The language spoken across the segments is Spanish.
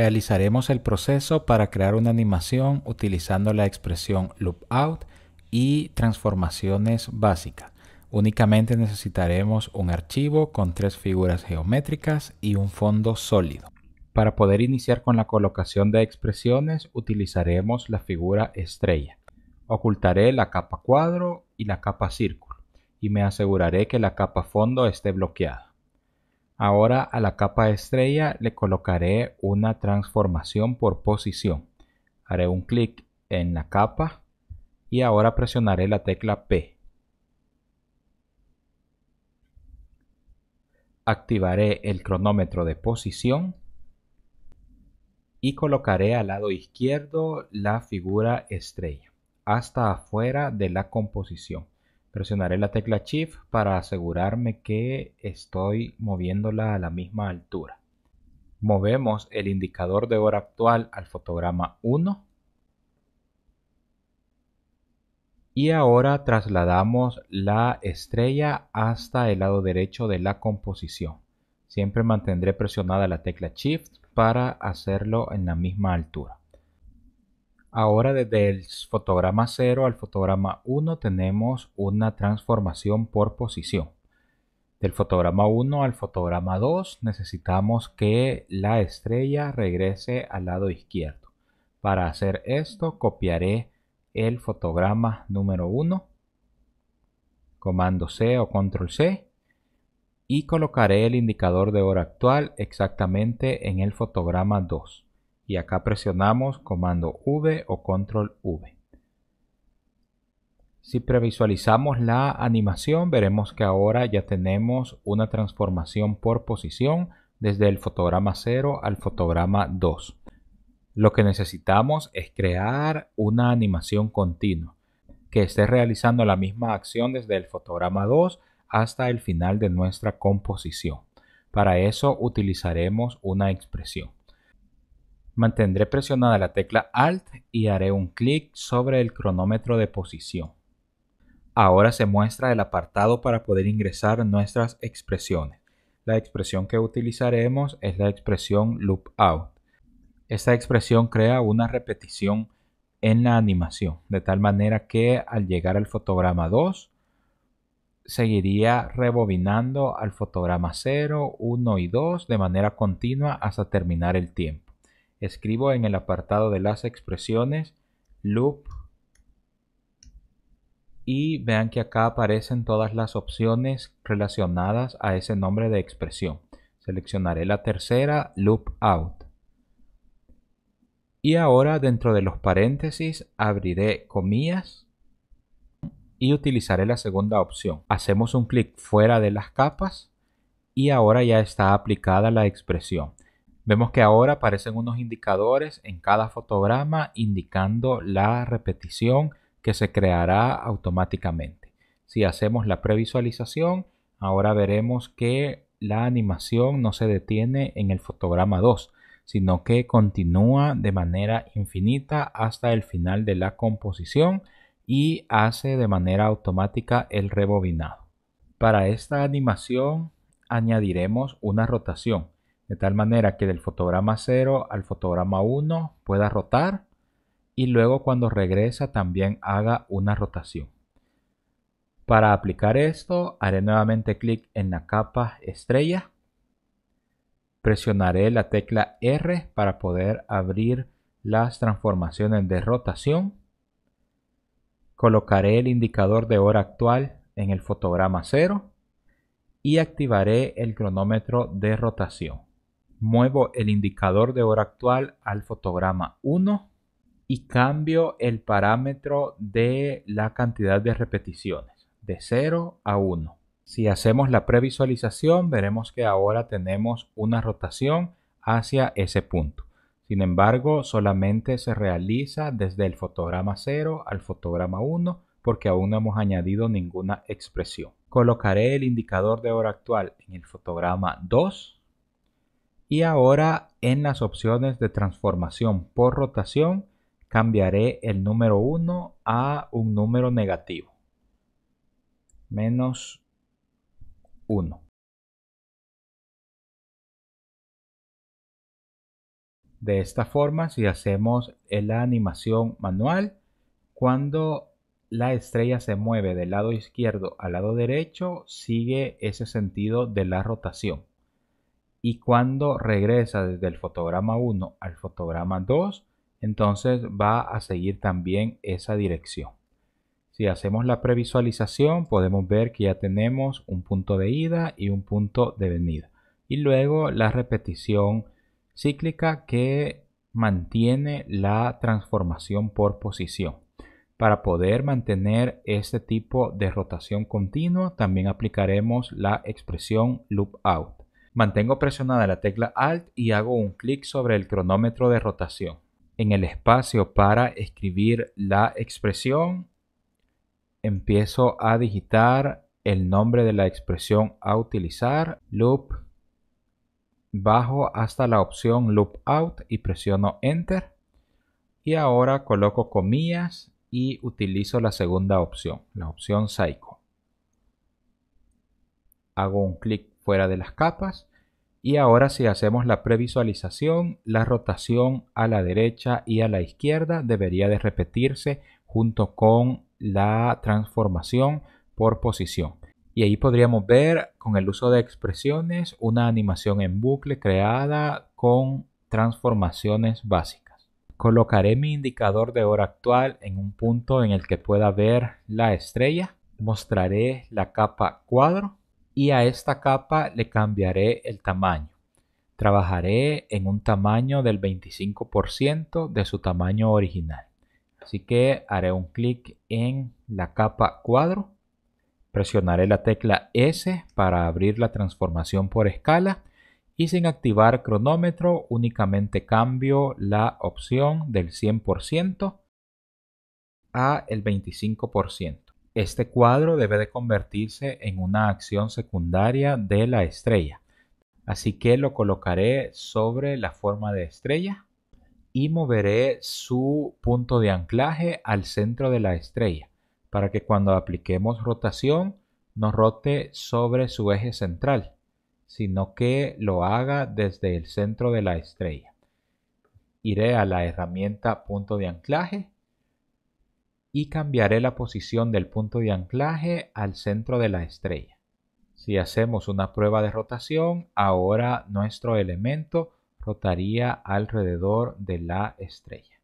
Realizaremos el proceso para crear una animación utilizando la expresión loop out y transformaciones básicas. Únicamente necesitaremos un archivo con tres figuras geométricas y un fondo sólido. Para poder iniciar con la colocación de expresiones utilizaremos la figura estrella. Ocultaré la capa cuadro y la capa círculo y me aseguraré que la capa fondo esté bloqueada. Ahora a la capa estrella le colocaré una transformación por posición. Haré un clic en la capa y ahora presionaré la tecla P. Activaré el cronómetro de posición y colocaré al lado izquierdo la figura estrella hasta afuera de la composición. Presionaré la tecla Shift para asegurarme que estoy moviéndola a la misma altura. Movemos el indicador de hora actual al fotograma 1. Y ahora trasladamos la estrella hasta el lado derecho de la composición. Siempre mantendré presionada la tecla Shift para hacerlo en la misma altura. Ahora desde el fotograma 0 al fotograma 1 tenemos una transformación por posición. Del fotograma 1 al fotograma 2 necesitamos que la estrella regrese al lado izquierdo. Para hacer esto copiaré el fotograma número 1, comando C o control C y colocaré el indicador de hora actual exactamente en el fotograma 2 y acá presionamos comando V o control V. Si previsualizamos la animación veremos que ahora ya tenemos una transformación por posición desde el fotograma 0 al fotograma 2. Lo que necesitamos es crear una animación continua que esté realizando la misma acción desde el fotograma 2 hasta el final de nuestra composición. Para eso utilizaremos una expresión. Mantendré presionada la tecla Alt y haré un clic sobre el cronómetro de posición. Ahora se muestra el apartado para poder ingresar nuestras expresiones. La expresión que utilizaremos es la expresión loop out. Esta expresión crea una repetición en la animación, de tal manera que al llegar al fotograma 2, seguiría rebobinando al fotograma 0, 1 y 2 de manera continua hasta terminar el tiempo escribo en el apartado de las expresiones loop y vean que acá aparecen todas las opciones relacionadas a ese nombre de expresión. Seleccionaré la tercera, loop out. Y ahora dentro de los paréntesis abriré comillas y utilizaré la segunda opción. Hacemos un clic fuera de las capas y ahora ya está aplicada la expresión. Vemos que ahora aparecen unos indicadores en cada fotograma indicando la repetición que se creará automáticamente. Si hacemos la previsualización, ahora veremos que la animación no se detiene en el fotograma 2, sino que continúa de manera infinita hasta el final de la composición y hace de manera automática el rebobinado. Para esta animación añadiremos una rotación de tal manera que del fotograma 0 al fotograma 1 pueda rotar y luego cuando regresa también haga una rotación. Para aplicar esto haré nuevamente clic en la capa estrella, presionaré la tecla R para poder abrir las transformaciones de rotación, colocaré el indicador de hora actual en el fotograma 0 y activaré el cronómetro de rotación muevo el indicador de hora actual al fotograma 1 y cambio el parámetro de la cantidad de repeticiones de 0 a 1. Si hacemos la previsualización veremos que ahora tenemos una rotación hacia ese punto. Sin embargo, solamente se realiza desde el fotograma 0 al fotograma 1 porque aún no hemos añadido ninguna expresión. Colocaré el indicador de hora actual en el fotograma 2 y ahora en las opciones de transformación por rotación cambiaré el número 1 a un número negativo. Menos 1. De esta forma, si hacemos la animación manual, cuando la estrella se mueve del lado izquierdo al lado derecho, sigue ese sentido de la rotación y cuando regresa desde el fotograma 1 al fotograma 2, entonces va a seguir también esa dirección. Si hacemos la previsualización, podemos ver que ya tenemos un punto de ida y un punto de venida. Y luego la repetición cíclica que mantiene la transformación por posición. Para poder mantener este tipo de rotación continua, también aplicaremos la expresión loop out. Mantengo presionada la tecla Alt y hago un clic sobre el cronómetro de rotación. En el espacio para escribir la expresión, empiezo a digitar el nombre de la expresión a utilizar, loop, bajo hasta la opción loop out y presiono enter. Y ahora coloco comillas y utilizo la segunda opción, la opción psycho. Hago un clic fuera de las capas y ahora si hacemos la previsualización, la rotación a la derecha y a la izquierda debería de repetirse junto con la transformación por posición. Y ahí podríamos ver con el uso de expresiones una animación en bucle creada con transformaciones básicas. Colocaré mi indicador de hora actual en un punto en el que pueda ver la estrella. Mostraré la capa cuadro y a esta capa le cambiaré el tamaño. Trabajaré en un tamaño del 25% de su tamaño original. Así que haré un clic en la capa cuadro. Presionaré la tecla S para abrir la transformación por escala y sin activar cronómetro únicamente cambio la opción del 100% a el 25% este cuadro debe de convertirse en una acción secundaria de la estrella. Así que lo colocaré sobre la forma de estrella y moveré su punto de anclaje al centro de la estrella para que cuando apliquemos rotación no rote sobre su eje central, sino que lo haga desde el centro de la estrella. Iré a la herramienta punto de anclaje y cambiaré la posición del punto de anclaje al centro de la estrella. Si hacemos una prueba de rotación, ahora nuestro elemento rotaría alrededor de la estrella.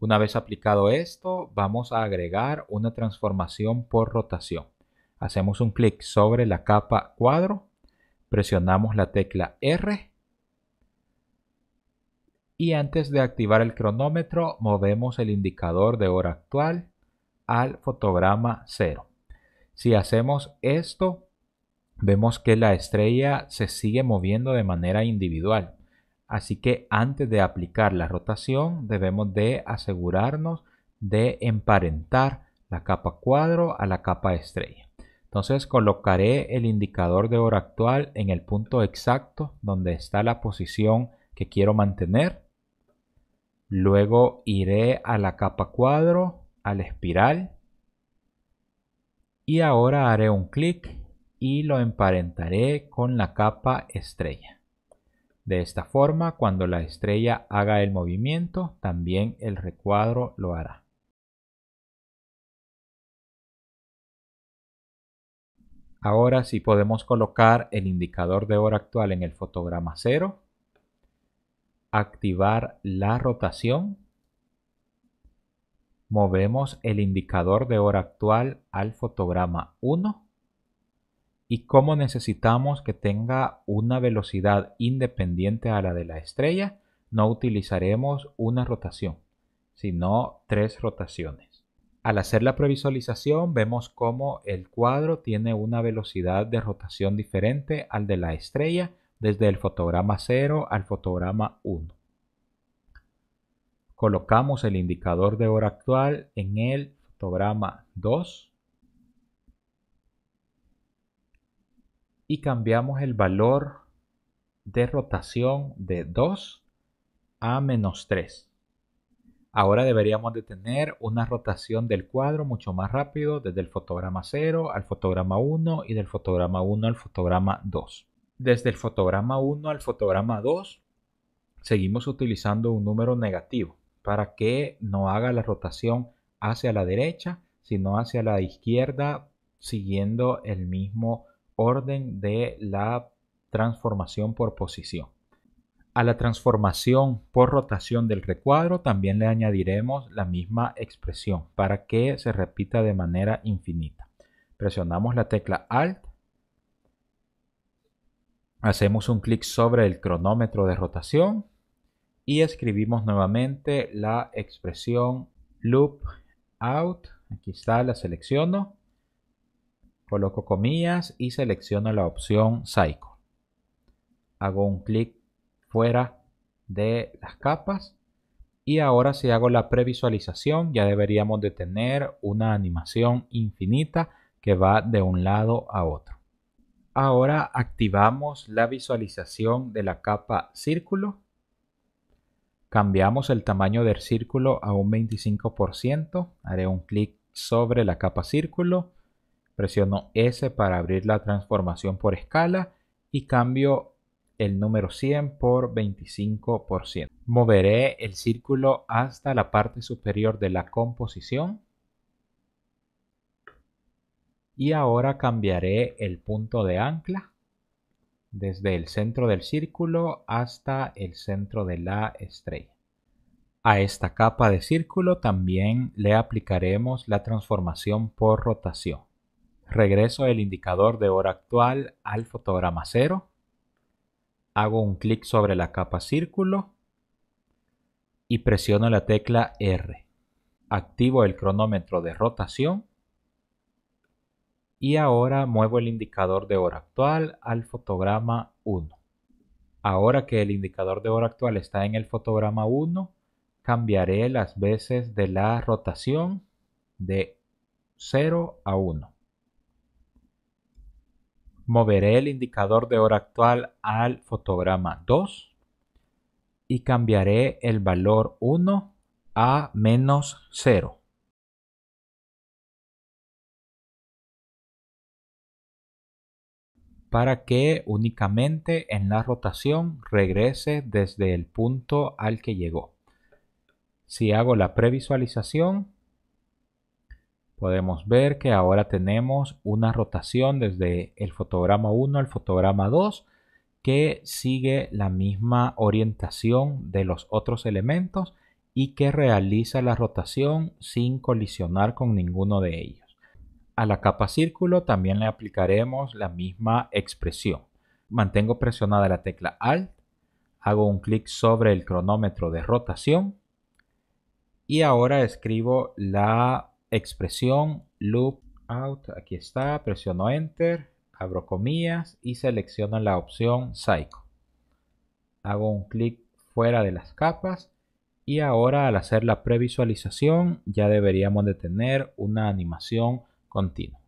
Una vez aplicado esto, vamos a agregar una transformación por rotación. Hacemos un clic sobre la capa cuadro, presionamos la tecla R y antes de activar el cronómetro movemos el indicador de hora actual al fotograma cero Si hacemos esto, vemos que la estrella se sigue moviendo de manera individual. Así que antes de aplicar la rotación debemos de asegurarnos de emparentar la capa cuadro a la capa estrella. Entonces colocaré el indicador de hora actual en el punto exacto donde está la posición que quiero mantener. Luego iré a la capa cuadro al espiral y ahora haré un clic y lo emparentaré con la capa estrella. De esta forma, cuando la estrella haga el movimiento, también el recuadro lo hará. Ahora si podemos colocar el indicador de hora actual en el fotograma cero, activar la rotación movemos el indicador de hora actual al fotograma 1 y como necesitamos que tenga una velocidad independiente a la de la estrella, no utilizaremos una rotación, sino tres rotaciones. Al hacer la previsualización vemos cómo el cuadro tiene una velocidad de rotación diferente al de la estrella desde el fotograma 0 al fotograma 1. Colocamos el indicador de hora actual en el fotograma 2 y cambiamos el valor de rotación de 2 a menos 3. Ahora deberíamos de tener una rotación del cuadro mucho más rápido desde el fotograma 0 al fotograma 1 y del fotograma 1 al fotograma 2. Desde el fotograma 1 al fotograma 2 seguimos utilizando un número negativo para que no haga la rotación hacia la derecha, sino hacia la izquierda, siguiendo el mismo orden de la transformación por posición. A la transformación por rotación del recuadro también le añadiremos la misma expresión para que se repita de manera infinita. Presionamos la tecla Alt, hacemos un clic sobre el cronómetro de rotación y escribimos nuevamente la expresión loop out. Aquí está, la selecciono, coloco comillas y selecciono la opción cycle. Hago un clic fuera de las capas y ahora si hago la previsualización ya deberíamos de tener una animación infinita que va de un lado a otro. Ahora activamos la visualización de la capa círculo Cambiamos el tamaño del círculo a un 25%. Haré un clic sobre la capa círculo. Presiono S para abrir la transformación por escala y cambio el número 100 por 25%. Moveré el círculo hasta la parte superior de la composición. Y ahora cambiaré el punto de ancla desde el centro del círculo hasta el centro de la estrella. A esta capa de círculo también le aplicaremos la transformación por rotación. Regreso el indicador de hora actual al fotograma cero. Hago un clic sobre la capa círculo y presiono la tecla R. Activo el cronómetro de rotación y ahora muevo el indicador de hora actual al fotograma 1. Ahora que el indicador de hora actual está en el fotograma 1, cambiaré las veces de la rotación de 0 a 1. Moveré el indicador de hora actual al fotograma 2 y cambiaré el valor 1 a menos 0. para que únicamente en la rotación regrese desde el punto al que llegó. Si hago la previsualización, podemos ver que ahora tenemos una rotación desde el fotograma 1 al fotograma 2 que sigue la misma orientación de los otros elementos y que realiza la rotación sin colisionar con ninguno de ellos. A la capa círculo también le aplicaremos la misma expresión. Mantengo presionada la tecla Alt, hago un clic sobre el cronómetro de rotación y ahora escribo la expresión loop out. Aquí está, presiono Enter, abro comillas y selecciono la opción Psycho. Hago un clic fuera de las capas y ahora al hacer la previsualización ya deberíamos de tener una animación continuo.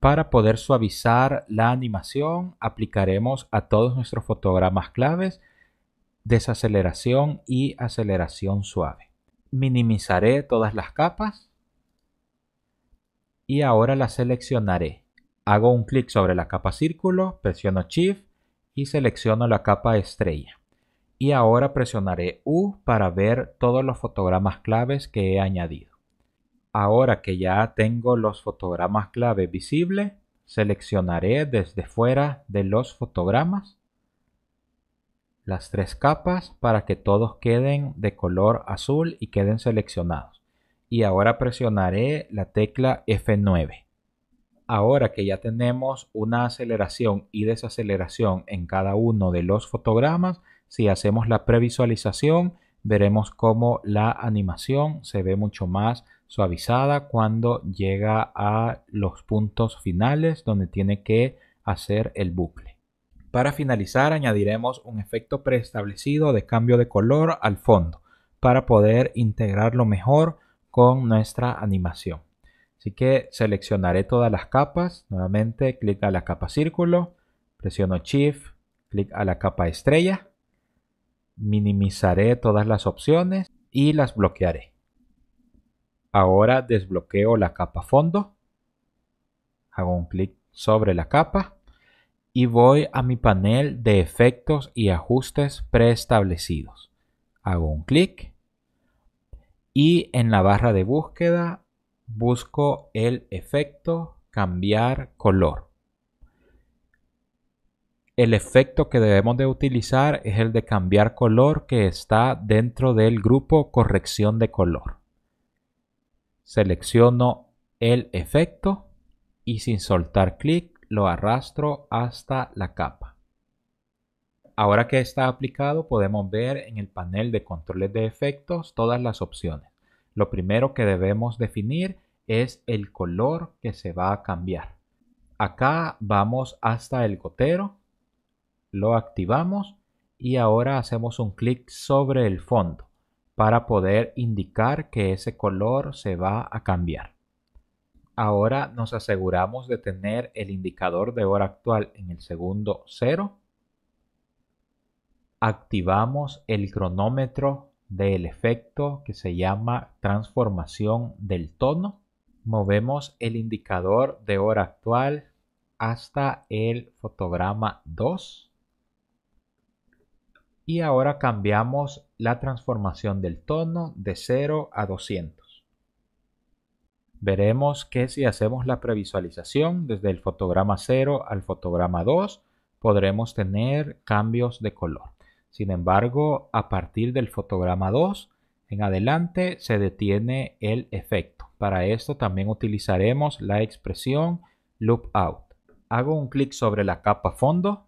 Para poder suavizar la animación aplicaremos a todos nuestros fotogramas claves desaceleración y aceleración suave. Minimizaré todas las capas y ahora las seleccionaré. Hago un clic sobre la capa círculo, presiono Shift y selecciono la capa estrella. Y ahora presionaré U para ver todos los fotogramas claves que he añadido. Ahora que ya tengo los fotogramas clave visibles, seleccionaré desde fuera de los fotogramas las tres capas para que todos queden de color azul y queden seleccionados. Y ahora presionaré la tecla F9. Ahora que ya tenemos una aceleración y desaceleración en cada uno de los fotogramas, si hacemos la previsualización veremos cómo la animación se ve mucho más suavizada cuando llega a los puntos finales donde tiene que hacer el bucle. Para finalizar añadiremos un efecto preestablecido de cambio de color al fondo para poder integrarlo mejor con nuestra animación. Así que seleccionaré todas las capas, nuevamente clic a la capa círculo, presiono Shift, clic a la capa estrella, minimizaré todas las opciones y las bloquearé. Ahora desbloqueo la capa fondo. Hago un clic sobre la capa y voy a mi panel de efectos y ajustes preestablecidos. Hago un clic y en la barra de búsqueda busco el efecto cambiar color. El efecto que debemos de utilizar es el de cambiar color que está dentro del grupo corrección de color. Selecciono el efecto y sin soltar clic lo arrastro hasta la capa. Ahora que está aplicado podemos ver en el panel de controles de efectos todas las opciones. Lo primero que debemos definir es el color que se va a cambiar. Acá vamos hasta el gotero, lo activamos y ahora hacemos un clic sobre el fondo para poder indicar que ese color se va a cambiar. Ahora nos aseguramos de tener el indicador de hora actual en el segundo cero. Activamos el cronómetro del efecto que se llama transformación del tono. Movemos el indicador de hora actual hasta el fotograma 2. Y ahora cambiamos la transformación del tono de 0 a 200. Veremos que si hacemos la previsualización desde el fotograma 0 al fotograma 2, podremos tener cambios de color. Sin embargo, a partir del fotograma 2 en adelante se detiene el efecto. Para esto también utilizaremos la expresión loop out. Hago un clic sobre la capa fondo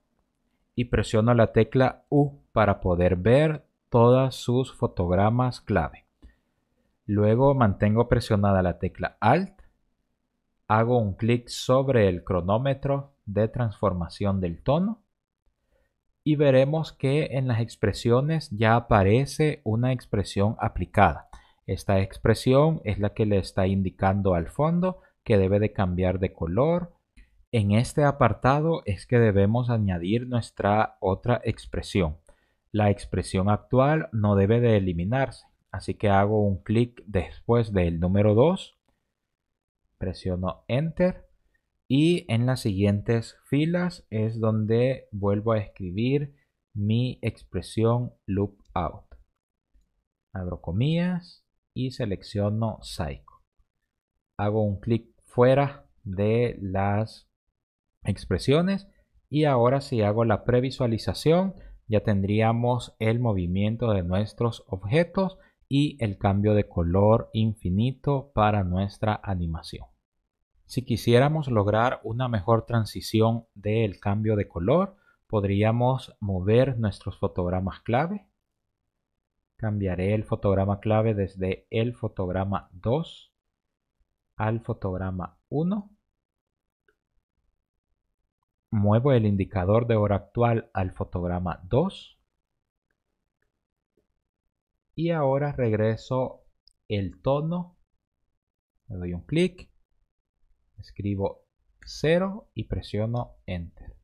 y presiono la tecla U para poder ver todas sus fotogramas clave. Luego mantengo presionada la tecla Alt, hago un clic sobre el cronómetro de transformación del tono y veremos que en las expresiones ya aparece una expresión aplicada. Esta expresión es la que le está indicando al fondo que debe de cambiar de color. En este apartado es que debemos añadir nuestra otra expresión. La expresión actual no debe de eliminarse, así que hago un clic después del número 2, presiono Enter y en las siguientes filas es donde vuelvo a escribir mi expresión loop out. Abro comillas y selecciono Psycho. Hago un clic fuera de las expresiones y ahora si hago la previsualización ya tendríamos el movimiento de nuestros objetos y el cambio de color infinito para nuestra animación. Si quisiéramos lograr una mejor transición del cambio de color, podríamos mover nuestros fotogramas clave. Cambiaré el fotograma clave desde el fotograma 2 al fotograma 1 muevo el indicador de hora actual al fotograma 2 y ahora regreso el tono, le doy un clic, escribo 0 y presiono Enter.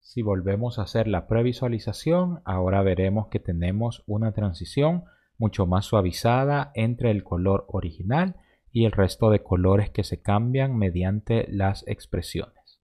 Si volvemos a hacer la previsualización, ahora veremos que tenemos una transición mucho más suavizada entre el color original y el resto de colores que se cambian mediante las expresiones.